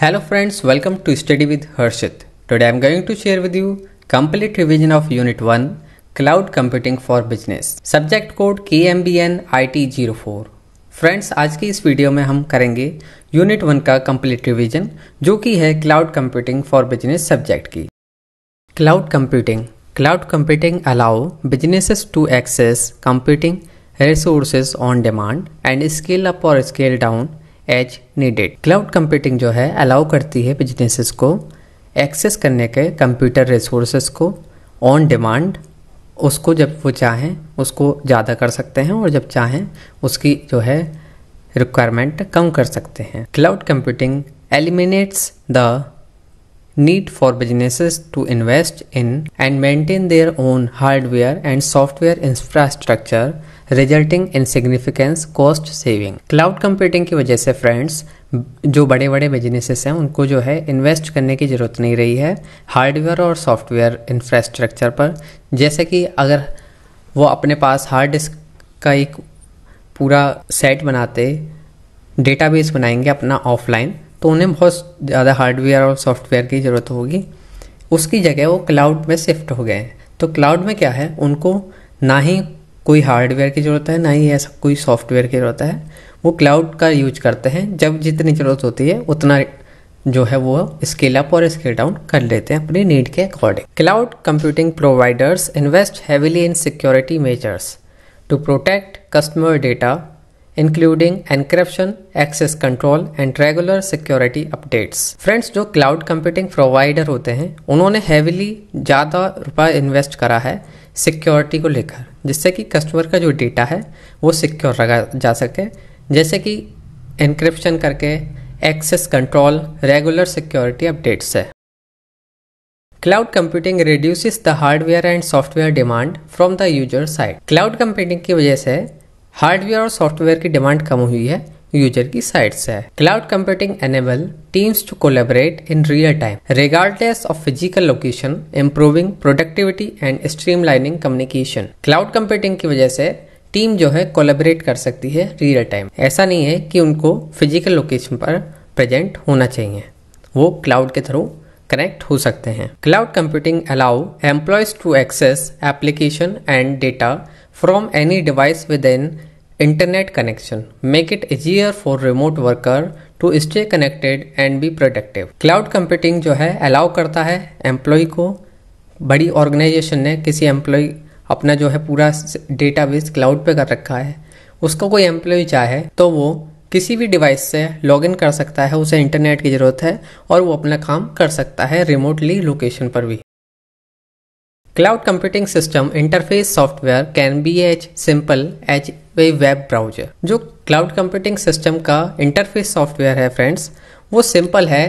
Hello friends, welcome to Study with Harshit. Today I am going to share with you complete revision of Unit 1 Cloud Computing for Business. Subject code KMBN IT04. Friends आज की इस video में हम करेंगे unit one का complete revision जो कि है cloud computing for business subject की cloud computing cloud computing allow businesses to access computing resources on demand and scale up और scale down as needed cloud computing जो है अलाउ करती है बिजनेसेस को एक्सेस करने के कंप्यूटर रिसोर्स को ऑन डिमांड उसको जब वो चाहें उसको ज़्यादा कर सकते हैं और जब चाहें उसकी जो है रिक्वायरमेंट कम कर सकते हैं cloud computing eliminates the need for businesses to invest in and maintain their own hardware and software infrastructure resulting in significance cost saving cloud computing की वजह से फ्रेंड्स जो बड़े बड़े बिजनेसेस हैं उनको जो है इन्वेस्ट करने की ज़रूरत नहीं रही है हार्डवेयर और सॉफ्टवेयर इंफ्रास्ट्रक्चर पर जैसे कि अगर वो अपने पास हार्ड डिस्क का एक पूरा सेट बनाते डेटाबेस बनाएंगे अपना ऑफलाइन तो उन्हें बहुत ज़्यादा हार्डवेयर और सॉफ्टवेयर की ज़रूरत होगी उसकी जगह वो क्लाउड में शिफ्ट हो गए तो क्लाउड में क्या है उनको ना ही कोई हार्डवेयर की ज़रूरत है ना ही ऐसा कोई सॉफ्टवेयर की ज़रूरत है वो क्लाउड का यूज करते हैं जब जितनी ज़रूरत होती है उतना जो है वो स्केल अप और स्केल डाउन कर लेते हैं अपनी नीड के according cloud computing providers invest heavily in security measures to protect customer data including encryption access control and regular security updates friends जो क्लाउड कंप्यूटिंग प्रोवाइडर होते हैं उन्होंने हैविली ज़्यादा रुपये इन्वेस्ट करा है सिक्योरिटी को लेकर जिससे कि कस्टमर का जो डेटा है वो सिक्योर रखा जा सके जैसे कि इंक्रिप्शन करके access control regular security updates है cloud computing reduces the hardware and software demand from the user side cloud computing की वजह से हार्डवेयर और सॉफ्टवेयर की डिमांड कम हुई है यूजर की साइट से cloud computing enable teams to collaborate in real time, regardless of physical location, improving productivity and streamlining communication cloud computing की वजह से टीम जो है कोलेबरेट कर सकती है रियल टाइम ऐसा नहीं है कि उनको फिजिकल लोकेशन पर प्रेजेंट होना चाहिए वो क्लाउड के थ्रू कनेक्ट हो सकते हैं cloud computing allow employees to access application and data from any device with in internet connection make it easier for remote worker to stay connected and be productive cloud computing जो है allow करता है employ को बड़ी organisation ने किसी employ अपना जो है पूरा डेटाबेस क्लाउड पे कर रखा है उसको कोई एम्प्लॉय चाहे तो वो किसी भी डिवाइस से लॉगिन कर सकता है उसे इंटरनेट की ज़रूरत है और वो अपना काम कर सकता है रिमोटली लोकेशन पर भी cloud computing system interface software can be as simple as a web browser जो क्लाउड कंप्यूटिंग सिस्टम का इंटरफेस सॉफ्टवेयर है फ्रेंड्स वो सिंपल है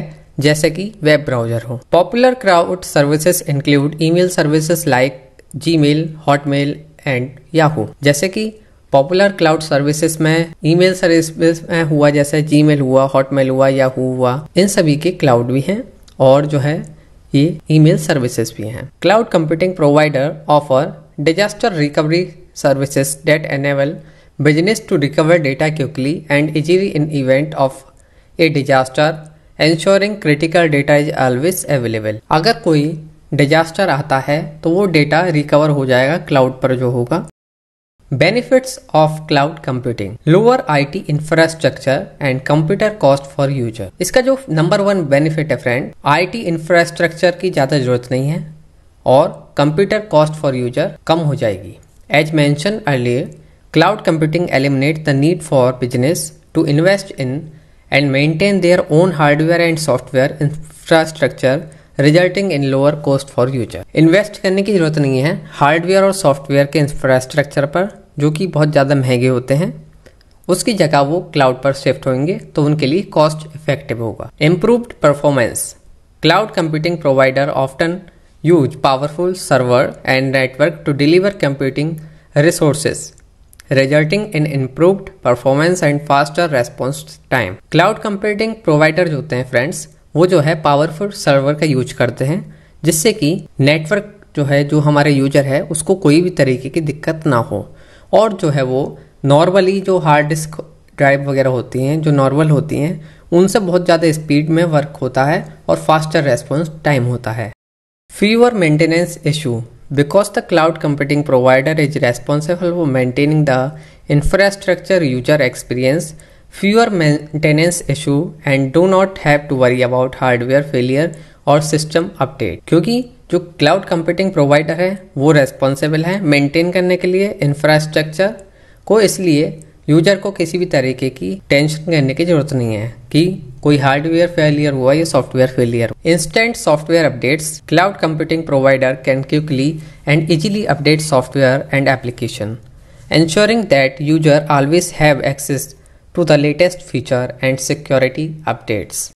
जैसे कि वेब ब्राउजर हो popular cloud services include email services like Gmail, Hotmail and Yahoo जैसे कि पॉपुलर क्लाउड सर्विसेज में ईमेल सर्विस में हुआ जैसे जीमेल हुआ हॉटमेल हुआ याहू हुआ इन सभी के क्लाउड भी हैं और जो है ये ईमेल सर्विसेज भी हैं cloud computing provider offer disaster recovery services that enable business to recover data quickly and easily in event of a disaster, ensuring critical data is always available. अगर कोई डिजास्टर आता है तो वो डेटा रिकवर हो जाएगा क्लाउड पर जो होगा benefits of cloud computing lower I T infrastructure and computer cost for user इसका जो नंबर वन बेनिफिट है फ्रेंड आई टी इंफ्रास्ट्रक्चर की ज़्यादा जरूरत नहीं है और कंप्यूटर कॉस्ट फॉर यूजर कम हो जाएगी as mentioned earlier Cloud computing eliminates the need for business to invest in and maintain their own hardware and software infrastructure resulting in lower cost for user invest करने की ज़रूरत नहीं है hardware और software के इंफ्रास्ट्रक्चर पर जो कि बहुत ज़्यादा महंगे होते हैं उसकी जगह वो क्लाउड पर शिफ्ट होंगे तो उनके लिए कॉस्ट इफेक्टिव होगा improved performance cloud computing provider often use powerful server and network to deliver computing resources resulting in improved performance and faster response time cloud computing provider होते हैं फ्रेंड्स वो जो है पावरफुल सर्वर का use करते हैं जिससे कि नेटवर्क जो है जो हमारे यूजर है उसको कोई भी तरीके की दिक्कत ना हो और जो है वो नॉर्मली जो हार्ड डिस्क ड्राइव वगैरह होती हैं जो नॉर्मल होती हैं उनसे बहुत ज़्यादा स्पीड में वर्क होता है और फास्टर रेस्पॉन्स टाइम होता है fewer maintenance issue Because the cloud computing provider is responsible for maintaining the infrastructure user experience, fewer maintenance issue and do not have to worry about hardware failure or system update. क्योंकि जो cloud computing provider है वो responsible है maintain करने के लिए infrastructure को इसलिए यूजर को किसी भी तरीके की टेंशन करने की जरूरत नहीं है कि कोई हार्डवेयर फेलियर हुआ या software failure instant software updates cloud computing provider can quickly and easily update software and application ensuring that user always have access to the latest feature and security updates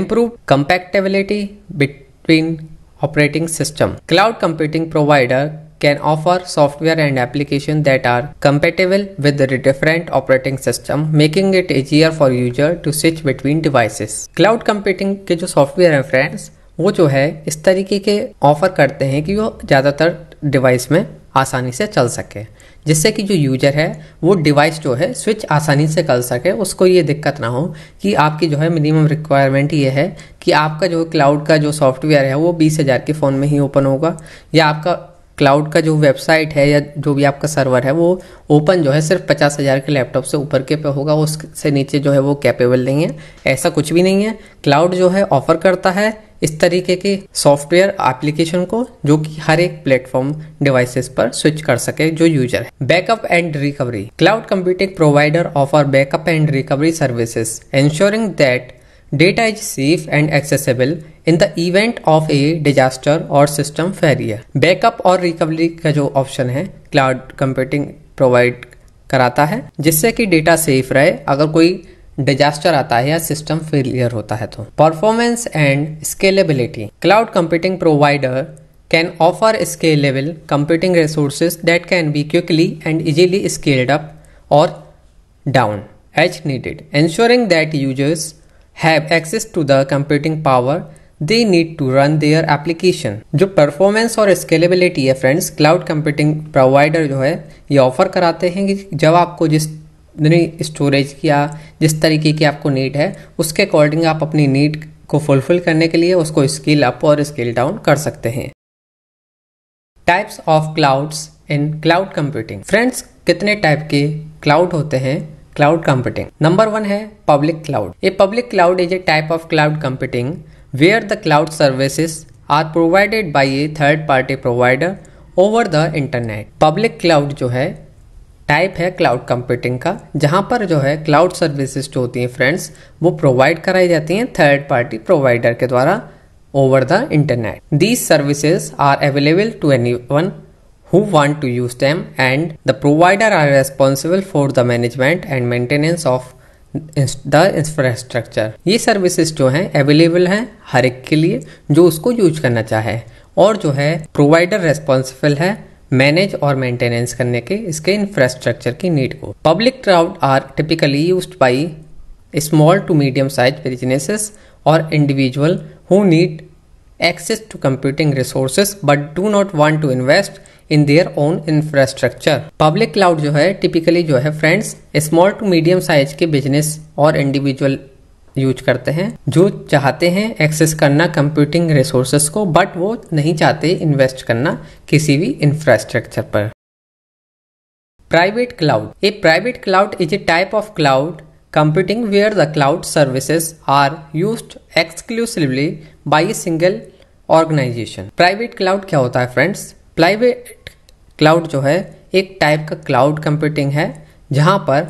improve compatibility between operating system cloud computing provider can offer software and application that are compatible with the different operating system, making it easier for user to switch between devices. Cloud computing ke jo software hai friends wo jo hai is tarike ke offer karte hain ki wo zyada tar device mein आसानी से चल सके जिससे कि जो user है वो device जो है स्विच आसानी से कर सके उसको ये दिक्कत ना हो कि आपकी जो है मिनिमम रिक्वायरमेंट ये है कि आपका जो क्लाउड का जो सॉफ्टवेयर है वो बीस हज़ार के फ़ोन में ही ओपन होगा या आपका क्लाउड का जो वेबसाइट है या जो भी आपका सर्वर है वो ओपन जो है सिर्फ पचास हज़ार के लैपटॉप से ऊपर के पे होगा उससे नीचे जो है वो कैपेबल नहीं है ऐसा कुछ भी नहीं है क्लाउड जो है ऑफर करता है इस तरीके के सॉफ्टवेयर एप्लीकेशन को जो कि हर एक प्लेटफॉर्म डिवाइसेस पर स्विच कर सके जो यूजर है backup and recovery cloud computing provider offer backup and recovery services ensuring that data is safe and accessible in the event of a disaster और सिस्टम फेलियर बैकअप और recovery का जो option है cloud computing provide कराता है जिससे कि data safe रहे अगर कोई डिजास्टर आता है या सिस्टम फेलियर होता है तो performance and scalability cloud computing provider can offer scalable computing resources that can be quickly and easily scaled up और down as needed ensuring that users have access to the computing power they need to run their application जो performance और scalability है friends cloud computing provider जो है ये offer कराते हैं कि जब आपको जिस स्टोरेज की या जिस तरीके की आपको नीड है उसके अकॉर्डिंग आप अपनी नीड को फुलफिल करने के लिए उसको स्केल अप और स्केल डाउन कर सकते हैं types of clouds in cloud computing friends कितने टाइप के क्लाउड होते हैं क्लाउड कंप्यूटिंग नंबर वन है पब्लिक क्लाउड ये public cloud is a type of cloud computing where the cloud services are provided by a third party provider over the internet. Public cloud जो है type है cloud computing का जहाँ पर जो है क्लाउड सर्विसेज जो होती हैं फ्रेंड्स वो प्रोवाइड कराई जाती हैं थर्ड पार्टी प्रोवाइडर के द्वारा over the internet these services are available to anyone who want to use them and the provider are responsible for the management and maintenance of the infrastructure ये services जो हैं available हैं हर एक के लिए जो उसको यूज करना चाहे और जो है प्रोवाइडर रेस्पॉन्सिबल है मैनेज और मेंटेनेंस करने के इसके इंफ्रास्ट्रक्चर की नीड को public crowd are typically use by small to medium size businesses और individual who need access to computing resources but do not want to invest in their own infrastructure public cloud जो है typically जो है friends small to medium size के business और individual use करते हैं जो चाहते हैं एक्सेस करना कंप्यूटिंग रिसोर्सेस को बट वो नहीं चाहते इन्वेस्ट करना किसी भी इंफ्रास्ट्रक्चर पर private cloud a private cloud is a type of cloud computing where the cloud services are use exclusively by a organization private cloud क्या होता है फ्रेंड्स प्राइवेट क्लाउड जो है एक टाइप का क्लाउड कंप्यूटिंग है जहाँ पर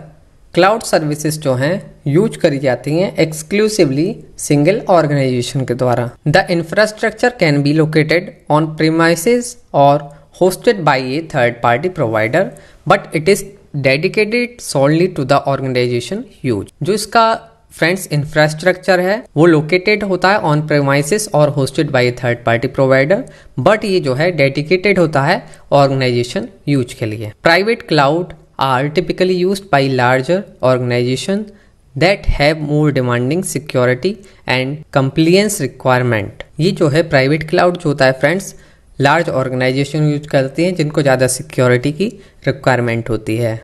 क्लाउड सर्विसेज जो हैं यूज करी जाती हैं एक्सक्लूसिवली सिंगल ऑर्गेनाइजेशन के द्वारा the infrastructure can be located on premises और hosted by a third party provider but it is dedicated solely to the organization use जो इसका फ्रेंड्स इंफ्रास्ट्रक्चर है वो लोकेटेड होता है ऑन प्रेमाइसिस और hosted by third party provider but ये जो है डेडिकेटेड होता है ऑर्गेनाइजेशन यूज के लिए private cloud are typically use by larger organization that have more demanding security and compliance requirement ये जो है प्राइवेट क्लाउड जो होता है फ्रेंड्स लार्ज ऑर्गेनाइजेशन यूज करती हैं जिनको ज़्यादा सिक्योरिटी की रिक्वायरमेंट होती है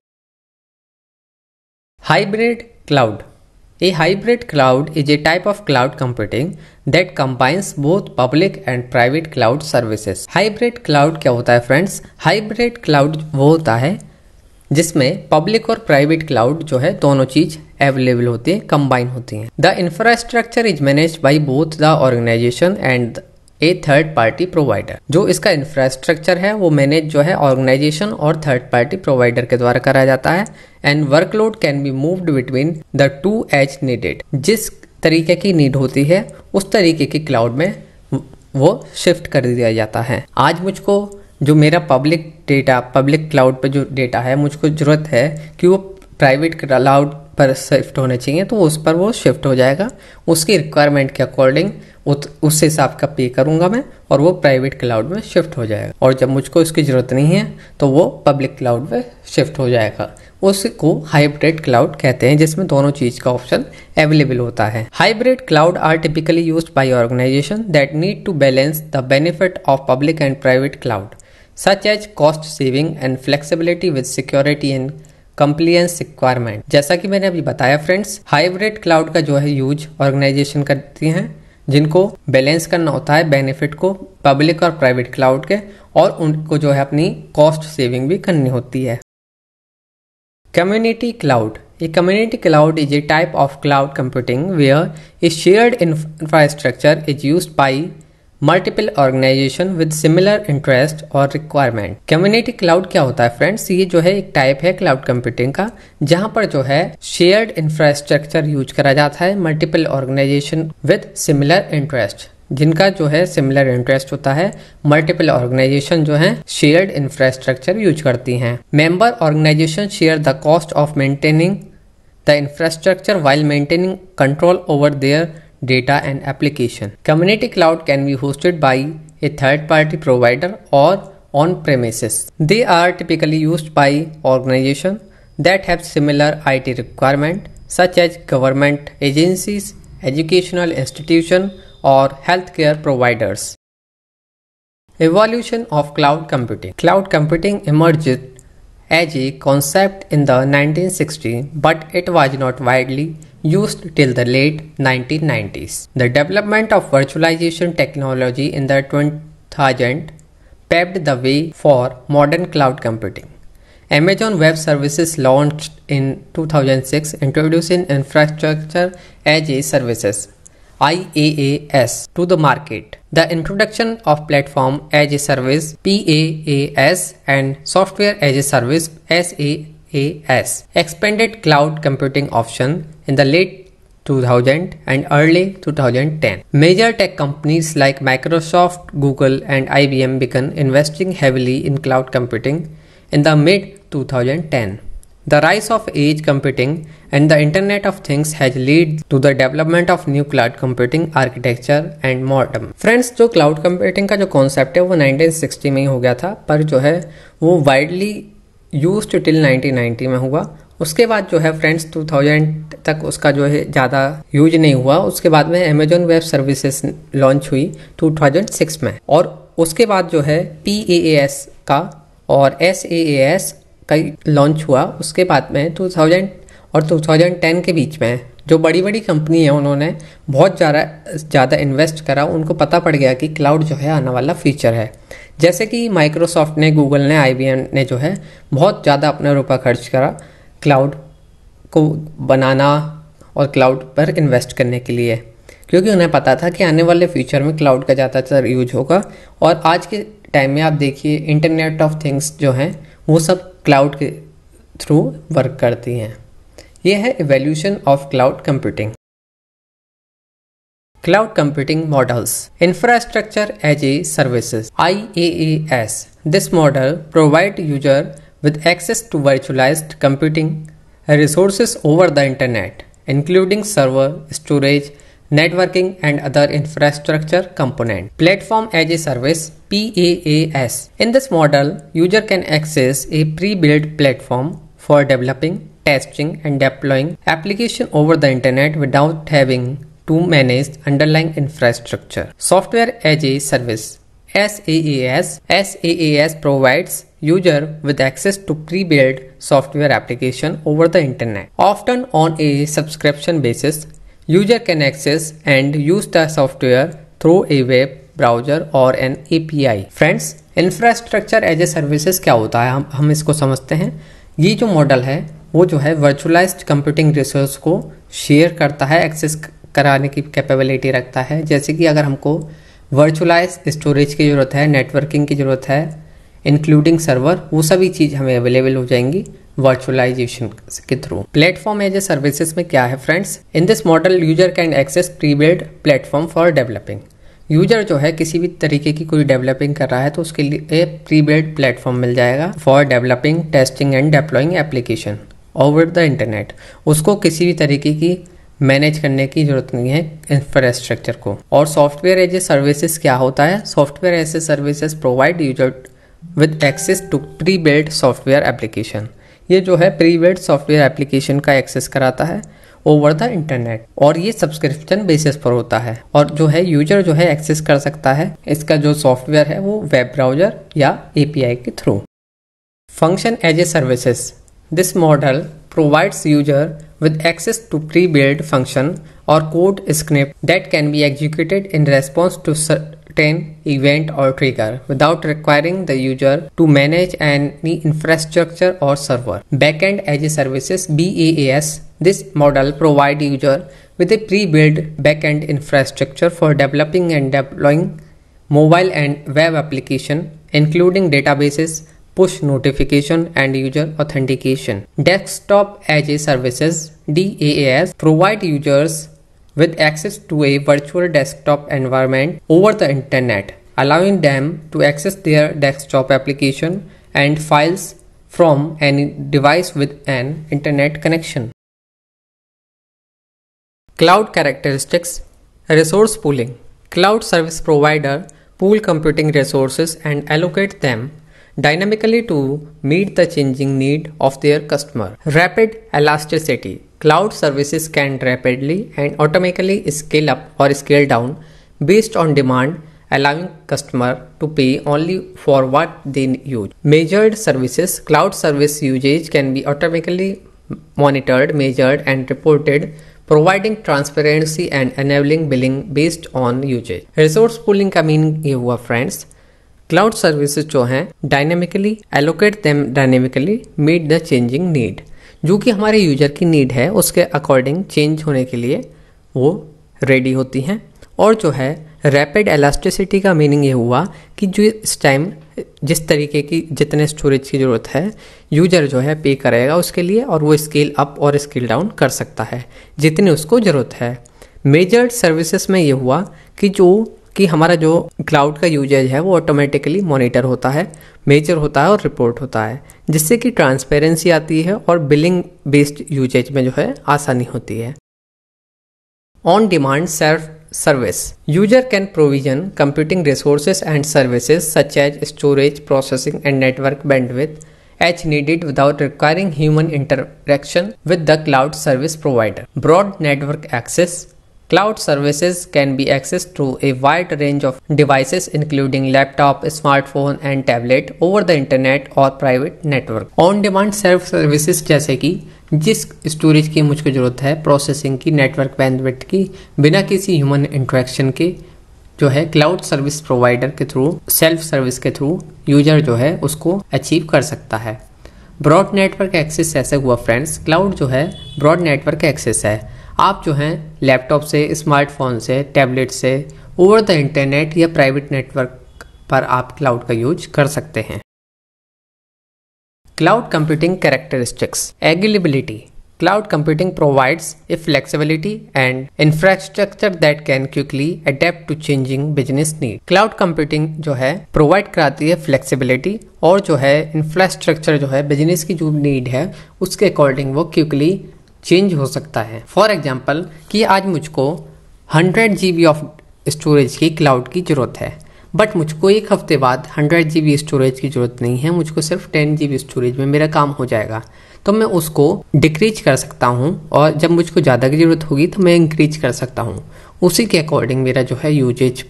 hybrid cloud A hybrid cloud is a type of cloud computing that combines both public and private cloud services. Hybrid cloud क्या होता है friends? Hybrid cloud वो होता है जिसमें पब्लिक और प्राइवेट क्लाउड जो है दोनों चीज अवेलेबल होती है कंबाइन होती हैं the infrastructure is manage by both the organization and a third party provider जो इसका इंफ्रास्ट्रक्चर है वो मैनेज जो है ऑर्गेनाइजेशन और थर्ड पार्टी प्रोवाइडर के द्वारा कराया जाता है and workload can be moved between the two as needed जिस तरीके की नीड होती है उस तरीके की क्लाउड में वो शिफ्ट कर दिया जाता है आज मुझको जो मेरा पब्लिक डेटा पब्लिक क्लाउड पे जो डेटा है मुझको ज़रूरत है कि वो प्राइवेट क्लाउड पर शिफ्ट होने चाहिए तो उस पर वो शिफ्ट हो जाएगा उसकी रिक्वायरमेंट के अकॉर्डिंग उस हिसाब का पे करूंगा मैं और वो प्राइवेट क्लाउड में शिफ्ट हो जाएगा और जब मुझको इसकी ज़रूरत नहीं है तो वो पब्लिक क्लाउड में शिफ्ट हो जाएगा उसको हाइब्रिड क्लाउड कहते हैं जिसमें दोनों चीज का ऑप्शन अवेलेबल होता है hybrid cloud are typically use by organization that need to balance the benefit of public and private cloud such as cost saving and flexibility with security and compliance requirement जैसा कि मैंने अभी बताया friends hybrid cloud का जो है use organisation करती हैं जिनको बैलेंस करना होता है बेनिफिट को पब्लिक और प्राइवेट क्लाउड के और उनको जो है अपनी कॉस्ट सेविंग भी करनी होती है कम्युनिटी क्लाउड ये community cloud is a type of cloud computing where a shared infrastructure is use by multiple organization with similar interest और रिक्वायरमेंट कम्युनिटी क्लाउड क्या होता है फ्रेंड्स ये जो है एक टाइप है क्लाउड कंप्यूटिंग का जहां पर जो है शेयर्ड इंफ्रास्ट्रक्चर यूज करा जाता है multiple organization with similar interest जिनका जो है सिमिलर इंटरेस्ट होता है मल्टीपल ऑर्गेनाइजेशन जो है शेयर्ड इंफ्रास्ट्रक्चर यूज करती हैं member organization share the cost of maintaining the infrastructure while maintaining control over their data and application. Community cloud can be hosted by a third party provider or on premises. They are typically used by organizations that have similar IT requirements such as government agencies, educational institutions or healthcare providers. Evolution of cloud computing. Cloud computing emerged as a concept in the 1960s but it was not widely used till the late 1990s. The development of virtualization technology in the 2000 paved the way for modern cloud computing. Amazon Web Services launched in 2006 introducing infrastructure as a service IaaS to the market. The introduction of platform as a service PaaS and software as a service SaaS AS. Expanded cloud computing option in the late 2000 and early 2010. Major tech companies like Microsoft, Google and IBM began investing heavily in cloud computing in the mid 2010. The rise of edge computing and the Internet of Things has led to the development of new cloud computing architecture and modem. Friends, जो cloud computing का जो concept है वो 1960 में ही हो गया था पर जो है वो यूज टिल 1990 में हुआ उसके बाद जो है फ्रेंड्स 2000 तक उसका जो है ज़्यादा यूज नहीं हुआ उसके बाद में अमेजोन वेब सर्विसेज लॉन्च हुई 2006 में और उसके बाद जो है पी ए एस का और एस का लॉन्च हुआ उसके बाद में 2000 और 2010 के बीच में जो बड़ी बड़ी कंपनी है उन्होंने बहुत ज़्यादा ज़्यादा इन्वेस्ट करा उनको पता पड़ गया कि क्लाउड जो है आने वाला फीचर है जैसे कि माइक्रोसॉफ्ट ने गूगल ने आई ने जो है बहुत ज़्यादा अपना रुपया खर्च करा क्लाउड को बनाना और क्लाउड पर इन्वेस्ट करने के लिए क्योंकि उन्हें पता था कि आने वाले फ्यूचर में क्लाउड का ज़्यादातर यूज होगा और आज के टाइम में आप देखिए इंटरनेट ऑफ थिंग्स जो हैं वो सब क्लाउड के थ्रू वर्क करती हैं ये है evolution of cloud computing cloud computing models. Infrastructure as a Services IaaS. This model provides user with access to virtualized computing resources over the internet, including server, storage, networking and other infrastructure component. Platform as a Service PaaS. In this model, user can access a pre-built platform for developing, testing and deploying application over the internet without having to manage underlying infrastructure. Software as a Service SaaS SaaS provides user with access to pre-built software application over the internet. Often on a subscription basis, user can access and use the software through a web browser और an API friends infrastructure as a services क्या होता है हम हम इसको समझते हैं ये जो मॉडल है वो जो है वर्चुअलाइज्ड कंप्यूटिंग रिसोर्स को शेयर करता है एक्सेस कराने की कैपेबिलिटी रखता है जैसे कि अगर हमको वर्चुअलाइज स्टोरेज की ज़रूरत है नेटवर्किंग की ज़रूरत है इंक्लूडिंग सर्वर वो सभी चीज़ हमें अवेलेबल हो जाएंगी वर्चुअलाइजेशन के through platform as a services में क्या है friends in this model user can access pre build platform for developing user जो है किसी भी तरीके की कोई डेवलपिंग कर रहा है तो उसके लिए प्री बिल्ड प्लेटफॉर्म मिल जाएगा for developing testing and deploying application over the internet उसको किसी भी तरीके की मैनेज करने की जरूरत नहीं है इंफ्रास्ट्रक्चर को और सॉफ्टवेयर एज ए सर्विसेज क्या होता है software as a services provide user with access to pre build software application ये जो है प्री बिल्ड सॉफ्टवेयर एप्लीकेशन का एक्सेस कराता है ओवर द इंटरनेट और ये सब्सक्रिप्शन बेसिस पर होता है और जो है यूजर जो है एक्सेस कर सकता है इसका जो सॉफ्टवेयर है वो वेब ब्राउजर या एपीआई के through function as a services this model provides user with access to pre-built function or code script that can be executed in response to certain event or trigger without requiring the user to manage any infrastructure or server. Backend as a Services BAAS This model provides user with a pre-built backend infrastructure for developing and deploying mobile and web application including databases, push notification and user authentication. Desktop as a services DAAS provide users with access to a virtual desktop environment over the internet, allowing them to access their desktop application and files from any device with an internet connection. Cloud characteristics Resource pooling Cloud service provider pool computing resources and allocate them dynamically to meet the changing need of their customer. Rapid elasticity. Cloud services can rapidly and automatically scale up or scale down based on demand allowing customer to pay only for what they use. Measured services, cloud service usage can be automatically monitored, measured and reported, providing transparency and enabling billing based on usage. Resource pooling coming mean ये friends cloud services जो हैं dynamically allocate them dynamically meet the changing need जो कि हमारे user की need है उसके according change होने के लिए वो रेडी होती हैं और जो है रैपिड एलास्टिसिटी का मीनिंग ये हुआ कि जो इस टाइम जिस तरीके की जितने स्टोरेज की ज़रूरत है यूजर जो है पे करेगा उसके लिए और वो स्केल अप और स्केल डाउन कर सकता है जितनी उसको ज़रूरत है मेजर सर्विसेज में ये हुआ कि जो कि हमारा जो क्लाउड का यूजेज है वो ऑटोमेटिकली मॉनिटर होता है मेजर होता है और रिपोर्ट होता है जिससे कि ट्रांसपेरेंसी आती है और बिलिंग बेस्ड यूजेज में जो है आसानी होती है on demand self service user can provision computing resources and services such as storage processing and network bandwidth as needed without requiring human interaction with the cloud service provider broad network access Cloud services can be accessed through a wide range of devices including laptop, smartphone and tablet over the internet और private network. On-demand self services जैसे कि जिस storage की मुझको ज़रूरत है processing की network bandwidth की बिना किसी ह्यूमन इंट्रैक्शन के जो है क्लाउड सर्विस प्रोवाइडर के थ्रू सेल्फ सर्विस के थ्रू यूजर जो है उसको अचीव कर सकता है ब्रॉड नेटवर्क एक्सेस ऐसे हुआ फ्रेंड्स क्लाउड जो है ब्रॉड नेटवर्क एक्सेस है आप जो हैं लैपटॉप से स्मार्टफोन से टैबलेट से ओवर द इंटरनेट या प्राइवेट नेटवर्क पर आप क्लाउड का यूज कर सकते हैं क्लाउड कंप्यूटिंग कैरेक्टरिस्टिक्स एगिलिबिलिटी cloud computing provides a flexibility and infrastructure that can quickly adapt to changing business need cloud computing जो है प्रोवाइड कराती है फ्लेक्सिबिलिटी और जो है इंफ्रास्ट्रक्चर जो है बिजनेस की जो नीड है उसके अकॉर्डिंग वो क्विकली चेंज हो सकता है फॉर एग्जाम्पल कि आज मुझको hundred G B of storage की क्लाउड की ज़रूरत है बट मुझको एक हफ्ते बाद हंड्रेड जी बी स्टोरेज की ज़रूरत नहीं है मुझको सिर्फ टेन जी बी स्टोरेज में मेरा काम हो जाएगा तो मैं उसको डिक्रीज कर सकता हूँ और जब मुझको ज़्यादा की ज़रूरत होगी तो मैं इंक्रीज कर सकता हूँ उसी के अकॉर्डिंग मेरा जो है यूजेज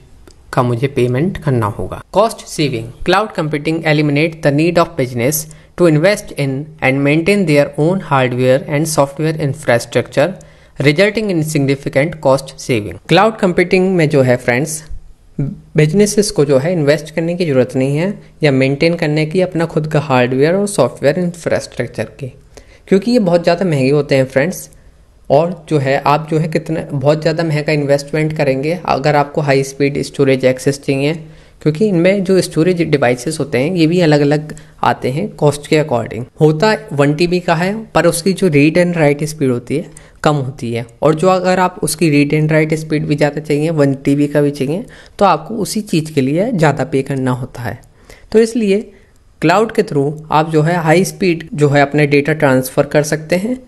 का मुझे पेमेंट करना होगा cost saving cloud computing eliminate the need of business to invest in and maintain their own hardware and software infrastructure resulting in significant cost saving. Cloud computing में जो है फ्रेंड्स बिजनेसेस को जो है इन्वेस्ट करने की ज़रूरत नहीं है या मेंटेन करने की अपना खुद का हार्डवेयर और सॉफ्टवेयर इंफ्रास्ट्रक्चर की क्योंकि ये बहुत ज़्यादा महंगे होते हैं फ्रेंड्स और जो है आप जो है कितना बहुत ज़्यादा महंगा इन्वेस्टमेंट करेंगे अगर आपको हाई स्पीड स्टोरेज एक्सेस चाहिए क्योंकि इनमें जो स्टोरेज डिवाइसेस होते हैं ये भी अलग अलग आते हैं कॉस्ट के अकॉर्डिंग होता वन टी का है पर उसकी जो रीड एंड राइट स्पीड होती है कम होती है और जो अगर आप उसकी रीड एंड राइट स्पीड भी ज़्यादा चाहिए वन टी का भी चाहिए तो आपको उसी चीज़ के लिए ज़्यादा पे करना होता है तो इसलिए क्लाउड के थ्रू आप जो है हाई स्पीड जो है अपने डेटा ट्रांसफ़र कर सकते हैं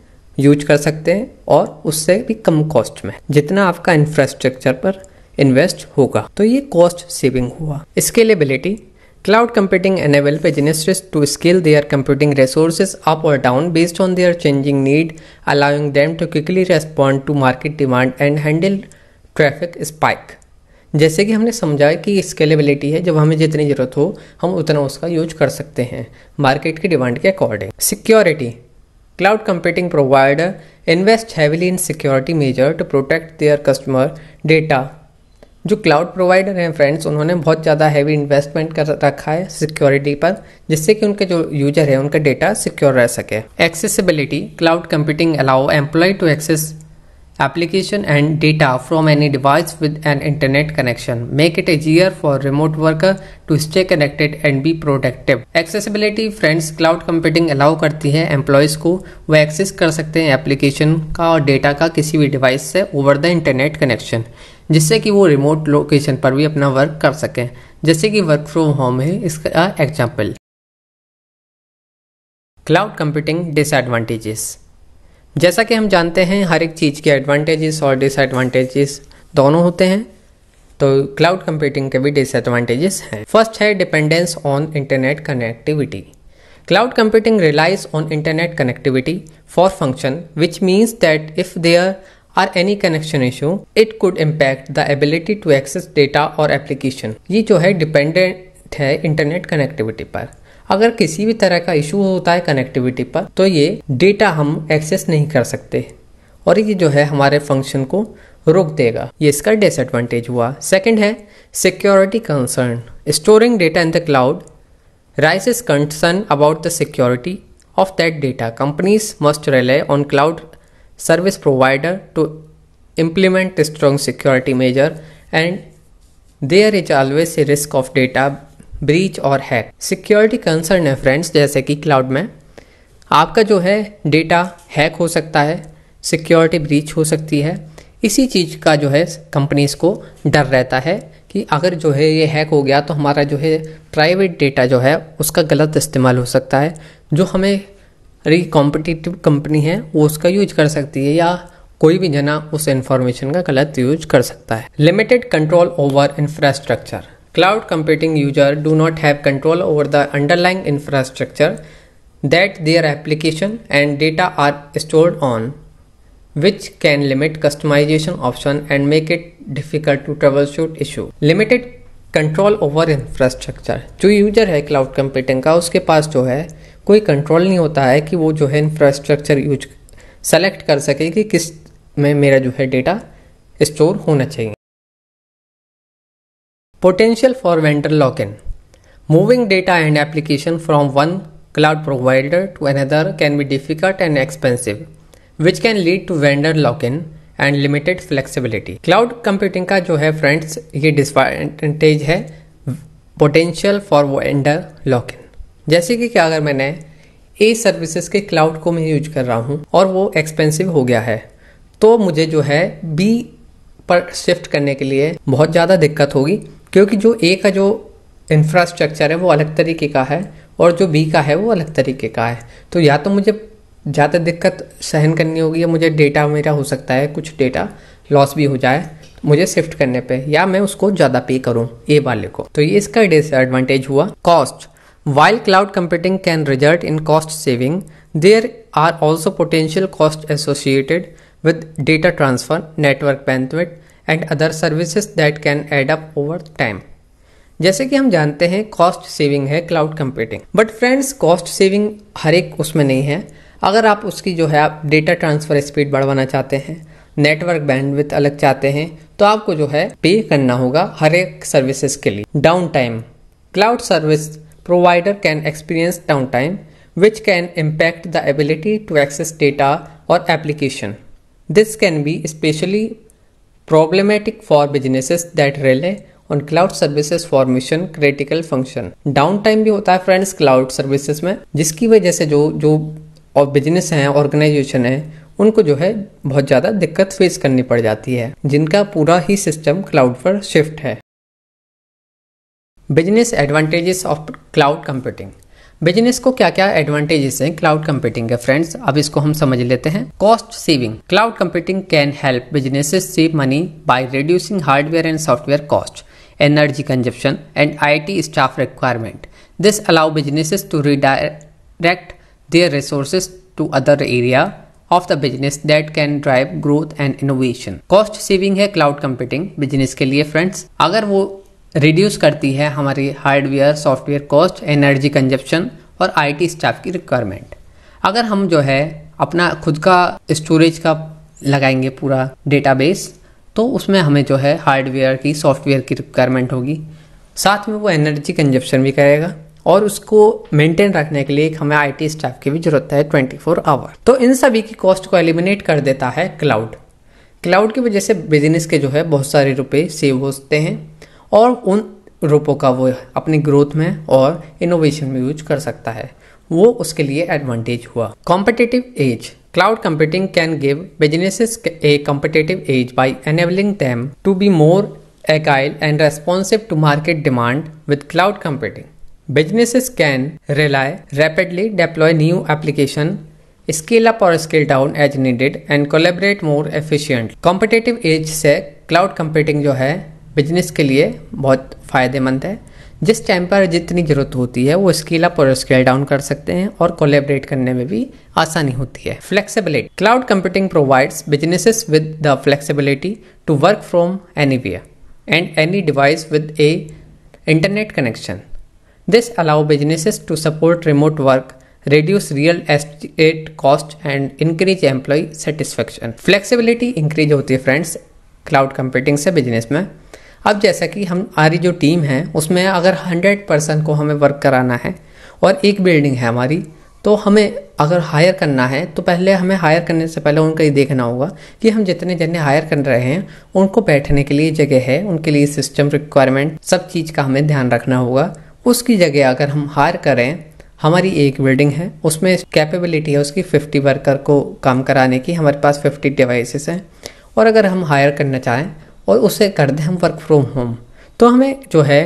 यूज कर सकते हैं और उससे भी कम कॉस्ट में जितना आपका इंफ्रास्ट्रक्चर पर इन्वेस्ट होगा तो ये कॉस्ट सेविंग हुआ scalability cloud computing enable business to scale their computing resources up और down based on their changing need allowing them to quickly respond to market demand and handle traffic spike जैसे कि हमने समझा कि scalability है जब हमें जितनी जरूरत हो हम उतना उसका यूज कर सकते हैं मार्केट की डिमांड के according security cloud computing provider invest heavily in security measure to protect their customer data जो क्लाउड प्रोवाइडर हैं फ्रेंड्स उन्होंने बहुत ज़्यादा हैवी इन्वेस्टमेंट कर रखा है सिक्योरिटी पर जिससे कि उनके जो यूजर है उनका डेटा सिक्योर रह सके accessibility cloud computing allow employ to access application and data from any device with an internet connection make it easier for remote work to stay connected and be productive accessibility friends cloud computing allow करती है employees को वो access कर सकते हैं application का और data का किसी भी डिवाइस से ओवर द इंटरनेट कनेक्शन जिससे कि वो रिमोट लोकेशन पर भी अपना वर्क कर सकें जैसे कि वर्क फ्रॉम होम है इसका एग्जाम्पल क्लाउड कंप्यूटिंग डिसएडवांटेजेस जैसा कि हम जानते हैं हर एक चीज़ के एडवांटेजेस और डिसएडवांटेजेस दोनों होते हैं तो क्लाउड कंप्यूटिंग के भी डिसएडवांटेजेस हैं फर्स्ट है dependence on internet connectivity cloud computing relies on internet connectivity for function which means that if there or any connection issue it could impact the ability to access data or application ye jo hai dependent hai internet connectivity par अगर किसी भी तरह का issue होता है connectivity पर तो ये डेटा हम एक्सेस नहीं कर सकते और ये जो है हमारे फंक्शन को रोक देगा ये इसका डिसएडवांटेज हुआ सेकंड है security concern storing data in the cloud raises concern about the security of that data companies must rely on cloud service provider to implement strong security measure and there is always a risk of data breach और hack security concern है friends जैसे कि cloud में आपका जो है data hack हो सकता है सिक्योरिटी ब्रीच हो सकती है इसी चीज़ का जो है कंपनीज को डर रहता है कि अगर जो है ये हैक हो गया तो हमारा जो है प्राइवेट डेटा जो है उसका गलत इस्तेमाल हो सकता है जो हमें अरे कॉम्पिटिटिव कंपनी है वो उसका यूज कर सकती है या कोई भी जना उस इंफॉर्मेशन का गलत यूज कर सकता है limited control over infrastructure cloud computing user do not have control over the underlying infrastructure that their application and data are stored on which can limit customization option and make it difficult to troubleshoot issue limited control over infrastructure जो user है cloud computing का उसके पास जो है कोई control नहीं होता है कि वो जो है इंफ्रास्ट्रक्चर यूज सेलेक्ट कर सके कि किस में मेरा जो है डेटा स्टोर होना चाहिए potential for vendor lock in moving data and application from one cloud provider to another can be difficult and expensive which can lead to vendor lock in and limited flexibility cloud computing का जो है friends ये disadvantage है potential for vendor lock in जैसे कि क्या अगर मैंने ए सर्विसेज के क्लाउड को मैं यूज कर रहा हूँ और वो एक्सपेंसिव हो गया है तो मुझे जो है बी पर शिफ्ट करने के लिए बहुत ज़्यादा दिक्कत होगी क्योंकि जो ए का जो इंफ्रास्ट्रक्चर है वो अलग तरीके का है और जो बी का है वो अलग तरीके का है तो या तो मुझे ज़्यादा दिक्कत सहन करनी होगी या मुझे डेटा मेरा हो सकता है कुछ डेटा लॉस भी हो जाए मुझे शिफ्ट करने पे या मैं उसको ज़्यादा पे करूँ ए वाले को तो ये इसका डिसएडवांटेज हुआ cost While cloud computing can result in cost saving, there are also potential costs associated with data transfer, network bandwidth and other services that can add up over time. जैसे कि हम जानते हैं कॉस्ट सेविंग है cloud computing but friends cost saving हर एक उसमें नहीं है अगर आप उसकी जो है आप डेटा ट्रांसफ़र स्पीड बढ़वाना चाहते हैं नेटवर्क बैंडविथ अलग चाहते हैं तो आपको जो है पे करना होगा हर एक सर्विसेज के लिए down time cloud service provider can experience downtime, which can impact the ability to access data or application. This can be especially problematic for businesses that rely on cloud services for mission critical function down time भी होता है friends cloud services में जिसकी वजह से जो जो और बिजनेस हैं ऑर्गेनाइजेशन हैं उनको जो है बहुत ज़्यादा दिक्कत फेस करनी पड़ जाती है जिनका पूरा ही सिस्टम क्लाउड पर शिफ्ट है business advantages of cloud computing business को क्या क्या एडवांटेजेस हैं क्लाउड कंप्यूटिंग के फ्रेंड्स अब इसको हम समझ लेते हैं cost saving cloud computing can help businesses save money by reducing hardware and software cost energy consumption and I staff requirement this allow businesses to redirect their resources to other area of the business that can drive growth and innovation cost saving है cloud computing business के लिए friends अगर वो reduce करती है हमारी hardware software cost energy consumption और IT staff की रिक्वायरमेंट अगर हम जो है अपना खुद का स्टोरेज का लगाएंगे पूरा डेटाबेस तो उसमें हमें जो है हार्डवेयर की सॉफ्टवेयर की रिक्वायरमेंट होगी साथ में वो एनर्जी कंजप्शन भी करेगा और उसको मेंटेन रखने के लिए एक हमें आईटी स्टाफ की भी जरूरत है 24 फोर आवर तो इन सभी की कॉस्ट को एलिमिनेट कर देता है क्लाउड क्लाउड की वजह से बिजनेस के जो है बहुत सारे रुपए सेव होते हैं और उन रूपों का वो अपनी ग्रोथ में और इनोवेशन में यूज कर सकता है वो उसके लिए एडवांटेज हुआ competitive edge cloud computing can give business a competitive edge by enabling them to be more agile and responsive to market demand with cloud computing businesses can rely rapidly deploy new application scale up और scale down as needed and collaborate more efficient competitive edge से cloud computing जो है business के लिए बहुत फ़ायदेमंद है जिस टाइम पर जितनी ज़रूरत होती है वो स्केल अप और स्केल डाउन कर सकते हैं और कोलेबरेट करने में भी आसानी होती है flexibility cloud computing provides businesses with the flexibility to work from anywhere and any device with a internet connection this allow businesses to support remote work reduce real estate cost and increase employ satisfaction flexibility increase होती है friends cloud computing से business में अब जैसा कि हम हमारी जो टीम है उसमें अगर हंड्रेड परसेंट को हमें वर्क कराना है और एक बिल्डिंग है हमारी तो हमें अगर हायर करना है तो पहले हमें हायर करने से पहले उनका ये देखना होगा कि हम जितने जने हायर कर रहे हैं उनको बैठने के लिए जगह है उनके लिए सिस्टम रिक्वायरमेंट सब चीज़ का हमें ध्यान रखना होगा उसकी जगह अगर हम हायर करें हमारी एक बिल्डिंग है उसमें कैपेबिलिटी है उसकी 50 वर्कर को काम कराने की हमारे पास 50 डिवाइसेस हैं और अगर हम हायर करना चाहें और उसे कर दें हम वर्क फ्रॉम होम तो हमें जो है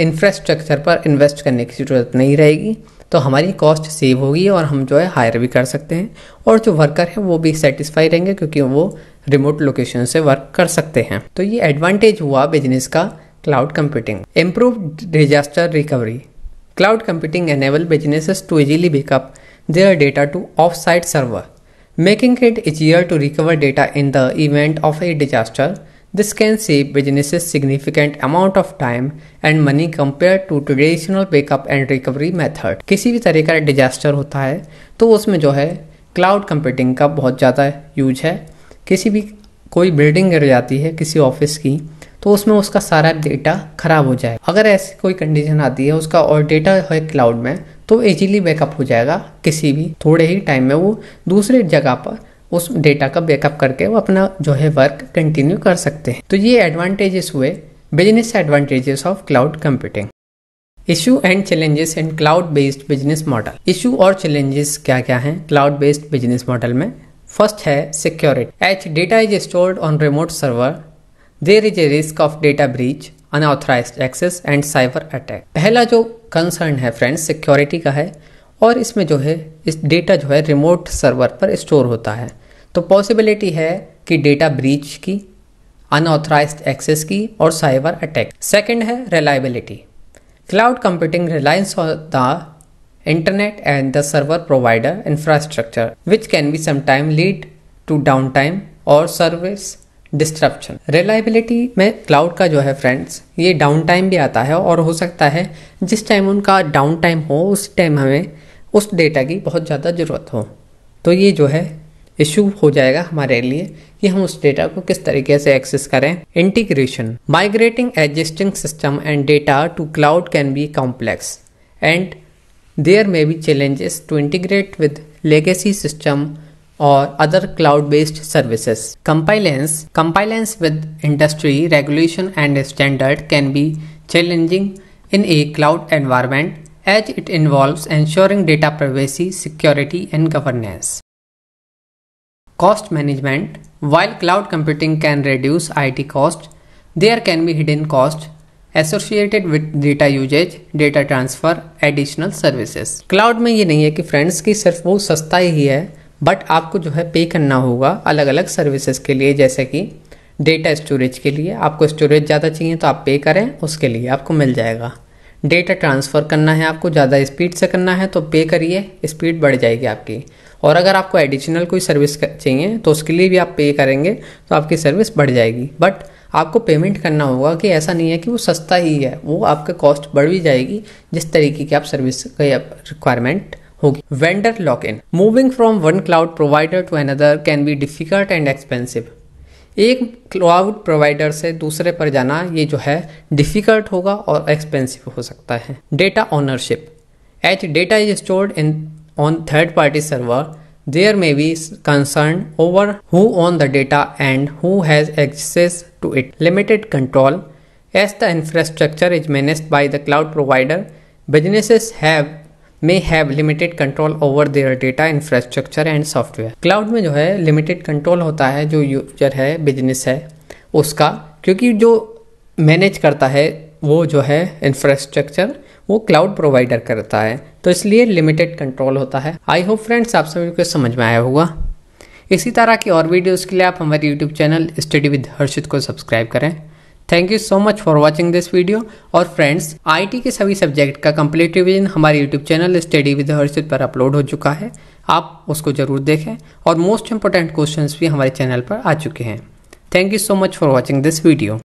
इंफ्रास्ट्रक्चर पर इन्वेस्ट करने की ज़रूरत नहीं रहेगी तो हमारी कॉस्ट सेव होगी और हम जो है हायर भी कर सकते हैं और जो वर्कर है वो भी सेटिस्फाई रहेंगे क्योंकि वो रिमोट लोकेशन से वर्क कर सकते हैं तो ये एडवांटेज हुआ बिजनेस का cloud computing improve disaster recovery cloud computing enable business to easily their data to off side server making it easier to recover data in the event of a disaster This can save businesses significant amount of time and money compared to traditional backup and recovery method किसी भी तरह का disaster होता है तो उसमें जो है क्लाउड कंप्यूटिंग का बहुत ज़्यादा यूज है किसी भी कोई बिल्डिंग गिर जाती है किसी ऑफिस की तो उसमें उसका सारा डेटा खराब हो जाए अगर ऐसी कोई कंडीशन आती है उसका और डेटा है क्लाउड में तो ईजिली बैकअप हो जाएगा किसी भी थोड़े ही टाइम में वो दूसरे जगह पर उस डेटा का बैकअप करके वो अपना जो है वर्क कंटिन्यू कर सकते हैं तो ये एडवांटेजेस हुए business advantages of cloud computing issue and challenges in cloud based business model issue और चैलेंजेस क्या क्या हैं क्लाउड बेस्ड बिजनेस मॉडल में फर्स्ट है security as data is stored on remote server there is a risk of data breach unauthorized access and cyber attack पहला जो concern है friends security का है और इसमें जो है इस डेटा जो है रिमोट सर्वर पर स्टोर होता है तो पॉसिबिलिटी है कि डेटा ब्रीच की अनऑथराइज एक्सेस की और साइबर अटैक सेकेंड है reliability cloud computing reliance on the internet and the server provider infrastructure which can be sometime lead to down time और सर्विस डिस्ट्रप्शन रिलायबिलिटी में cloud का जो है friends ये डाउन टाइम भी आता है और हो सकता है जिस टाइम उनका डाउन टाइम हो उस टाइम हमें उस डेटा की बहुत ज़्यादा ज़रूरत हो तो ये जो है इश्यू हो जाएगा हमारे लिए कि हम उस डेटा को किस तरीके से एक्सेस करें integration migrating existing system and data to cloud can be complex and there may be challenges to integrate with legacy system और other cloud based services compliance compliance with industry regulation and standard can be challenging in a cloud environment as it involve ensuring data privacy security and governance cost management, while cloud computing can reduce IT cost, there can be hidden cost associated with data usage data transfer additional services cloud में ये नहीं है कि friends की सिर्फ वो सस्ता ही है बट आपको जो है पे करना होगा अलग अलग सर्विसेज के लिए जैसे कि डेटा स्टोरेज के लिए आपको स्टोरेज ज़्यादा चाहिए तो आप पे करें उसके लिए आपको मिल जाएगा डेटा ट्रांसफ़र करना है आपको ज़्यादा स्पीड से करना है तो पे करिए स्पीड बढ़ जाएगी आपकी और अगर आपको एडिशनल कोई सर्विस चाहिए तो उसके लिए भी आप पे करेंगे तो आपकी सर्विस बढ़ जाएगी बट आपको पेमेंट करना होगा कि ऐसा नहीं है कि वो सस्ता ही है वो आपके कॉस्ट बढ़ भी जाएगी जिस तरीके की आप सर्विस का रिक्वायरमेंट होगी vendor lock in moving from one cloud provider to another can be difficult and expensive एक क्लाउड प्रोवाइडर से दूसरे पर जाना ये जो है डिफिकल्ट होगा और एक्सपेंसिव हो सकता है data ownership as data is stored in on third party server there may be concern over who own the data and who has access to it limited control as the infrastructure is manage by the cloud provider businesses have may have limited control over their data infrastructure and software cloud में जो है limited control होता है जो user है business है उसका क्योंकि जो मैनेज करता है वो जो है इंफ्रास्ट्रक्चर वो क्लाउड प्रोवाइडर करता है तो इसलिए लिमिटेड कंट्रोल होता है आई होप फ्रेंड्स आप सभी को समझ में आया होगा इसी तरह की और वीडियोज़ के लिए आप हमारे YouTube channel study with Harshit को सब्सक्राइब करें thank you so much for watching this video और फ्रेंड्स आई के सभी सब्जेक्ट का कम्प्लीट रिविजन हमारे YouTube channel study with Harshit पर अपलोड हो चुका है आप उसको जरूर देखें और मोस्ट इंपॉर्टेंट क्वेश्चन भी हमारे चैनल पर आ चुके हैं thank you so much for watching this video